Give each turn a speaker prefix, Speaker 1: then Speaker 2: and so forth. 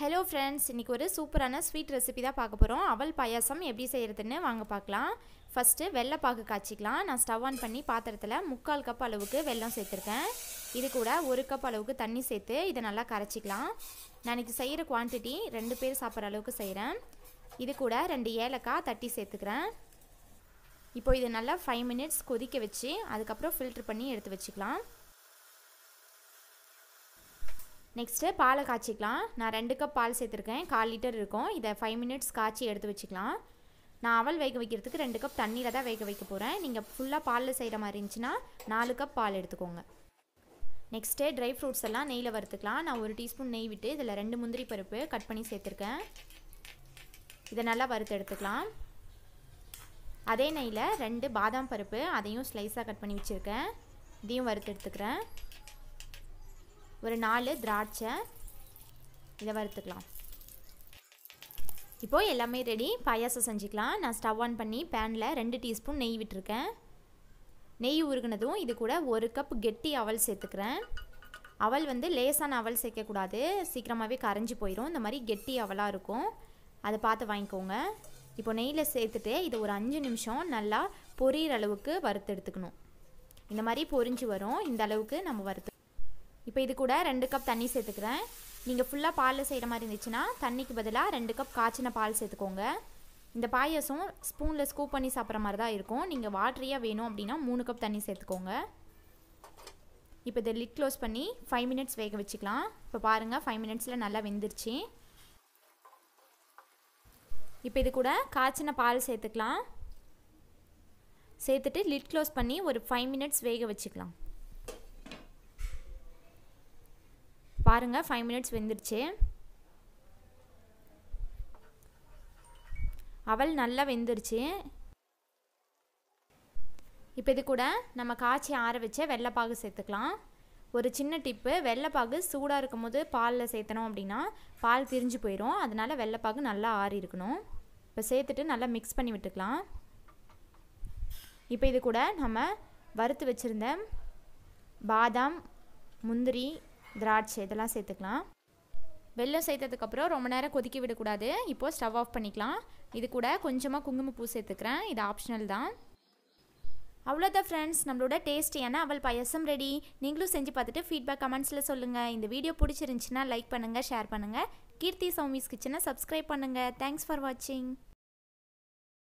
Speaker 1: hello friends இன்றைக்கி ஒரு சூப்பரான ஸ்வீட் ரெசிபி தான் பார்க்க போகிறோம் அவள் பாயாசம் எப்படி செய்கிறதுன்னு வாங்க பார்க்கலாம் ஃபஸ்ட்டு வெள்ளைப்பாகு காய்ச்சிக்கலாம் நான் ஸ்டவ் ஆன் பண்ணி பாத்திரத்தில் முக்கால் கப் அளவுக்கு வெல்லம் சேர்த்துருக்கேன் இது கூட ஒரு கப் அளவுக்கு தண்ணி சேர்த்து இதை நல்லா கரைச்சிக்கலாம் நான் இன்றைக்கி செய்கிற குவான்டிட்டி ரெண்டு பேர் சாப்பிட்ற அளவுக்கு செய்கிறேன் இது கூட ரெண்டு ஏலக்காய் தட்டி சேர்த்துக்கிறேன் இப்போ இது நல்லா ஃபைவ் மினிட்ஸ் கொதிக்க வச்சு அதுக்கப்புறம் ஃபில்ட்ரு பண்ணி எடுத்து வச்சுக்கலாம் நெக்ஸ்ட்டு பாலை காய்ச்சிக்கலாம் நான் ரெண்டு கப் பால் சேர்த்துருக்கேன் கால் லிட்டர் இருக்கும் இதை ஃபைவ் மினிட்ஸ் காய்ச்சி எடுத்து வச்சுக்கலாம் நான் அவல் வேக வைக்கிறதுக்கு ரெண்டு கப் தண்ணியில் தான் வேக வைக்க போகிறேன் நீங்கள் ஃபுல்லாக பாலில் செய்கிற மாதிரி இருந்துச்சுன்னா நாலு கப் பால் எடுத்துக்கோங்க நெக்ஸ்ட்டு ட்ரை ஃப்ரூட்ஸ் எல்லாம் நெய்யில் வறுத்துக்கலாம் நான் ஒரு டீஸ்பூன் நெய் விட்டு இதில் ரெண்டு முந்திரி பருப்பு கட் பண்ணி சேர்த்துருக்கேன் இதை நல்லா வறுத்து எடுத்துக்கலாம் அதே நெய்யில் ரெண்டு பாதாம் பருப்பு அதையும் ஸ்லைஸாக கட் பண்ணி வச்சுருக்கேன் இதையும் வறுத்து எடுத்துக்கிறேன் ஒரு நாலு திராட்சை இதை வறுத்துக்கலாம் இப்போது எல்லாமே ரெடி பாயாசம் செஞ்சுக்கலாம் நான் ஸ்டவ் ஆன் பண்ணி பேனில் ரெண்டு டீஸ்பூன் நெய் விட்டுருக்கேன் நெய் உருகுனதும் இது கூட ஒரு கப் கெட்டி அவல் சேர்த்துக்கிறேன் அவல் வந்து லேசான அவல் சேர்க்கக்கூடாது சீக்கிரமாகவே கரைஞ்சி போயிடும் இந்த மாதிரி கெட்டி அவலாக இருக்கும் அதை பார்த்து வாங்கிக்கோங்க இப்போ நெய்யில் சேர்த்துட்டு இதை ஒரு அஞ்சு நிமிஷம் நல்லா பொரியிற அளவுக்கு வறுத்து எடுத்துக்கணும் இந்த மாதிரி பொரிஞ்சு வரும் இந்த அளவுக்கு நம்ம வறுத்து இப்போ இது கூட ரெண்டு கப் தண்ணி சேர்த்துக்கிறேன் நீங்கள் ஃபுல்லாக பாலில் செய்கிற மாதிரி இருந்துச்சுன்னா தண்ணிக்கு பதிலாக ரெண்டு கப் காய்ச்சின பால் சேர்த்துக்கோங்க இந்த பாயசம் ஸ்பூனில் ஸ்கூப் பண்ணி சாப்பிட்ற மாதிரி தான் இருக்கும் நீங்கள் வாட்டரியாக வேணும் அப்படின்னா மூணு கப் தண்ணி சேர்த்துக்கோங்க இப்போ இதை லிட் க்ளோஸ் பண்ணி ஃபைவ் மினிட்ஸ் வேக வச்சுக்கலாம் இப்போ பாருங்கள் ஃபைவ் மினிட்ஸில் நல்லா வெந்துருச்சு இப்போ இது கூட காய்ச்சின பால் சேர்த்துக்கலாம் சேர்த்துட்டு லிட் க்ளோஸ் பண்ணி ஒரு ஃபைவ் மினிட்ஸ் வேக வச்சுக்கலாம் பாருங்கள் ஃபைவ் மினிட்ஸ் வெந்துருச்சு அவல் நல்லா வெந்துருச்சு இப்போ இது கூட நம்ம காய்ச்சி ஆற வச்ச வெள்ளைப்பாகு சேர்த்துக்கலாம் ஒரு சின்ன டிப்பு வெள்ளைப்பாகு சூடாக இருக்கும் போது பாலில் சேர்த்தணும் அப்படின்னா பால் திரிஞ்சு போயிடும் அதனால் வெள்ளைப்பாகு நல்லா ஆறி இருக்கணும் இப்போ சேர்த்துட்டு நல்லா மிக்ஸ் பண்ணி விட்டுக்கலாம் இப்போ இது கூட நம்ம வறுத்து வச்சுருந்த பாதாம் முந்திரி திராட்சை இதெல்லாம் சேர்த்துக்கலாம் வெள்ளம் சேர்த்ததுக்கப்புறம் ரொம்ப நேரம் கொதிக்க விடக்கூடாது இப்போது ஸ்டவ் ஆஃப் பண்ணிக்கலாம் இது கூட கொஞ்சமாக குங்குமப்பூ சேர்த்துக்கிறேன் இது ஆப்ஷனல் தான் அவ்வளோதான் ஃப்ரெண்ட்ஸ் நம்மளோட டேஸ்டியான அவள் பாயசம் ரெடி நீங்களும் செஞ்சு பார்த்துட்டு ஃபீட்பேக் கமெண்ட்ஸில் சொல்லுங்கள் இந்த வீடியோ பிடிச்சிருந்துச்சின்னா லைக் பண்ணுங்கள் ஷேர் பண்ணுங்கள் கீர்த்தி சௌமிஸ் கிச்சனை சப்ஸ்கிரைப் பண்ணுங்கள் தேங்க்ஸ் ஃபார் வாட்சிங்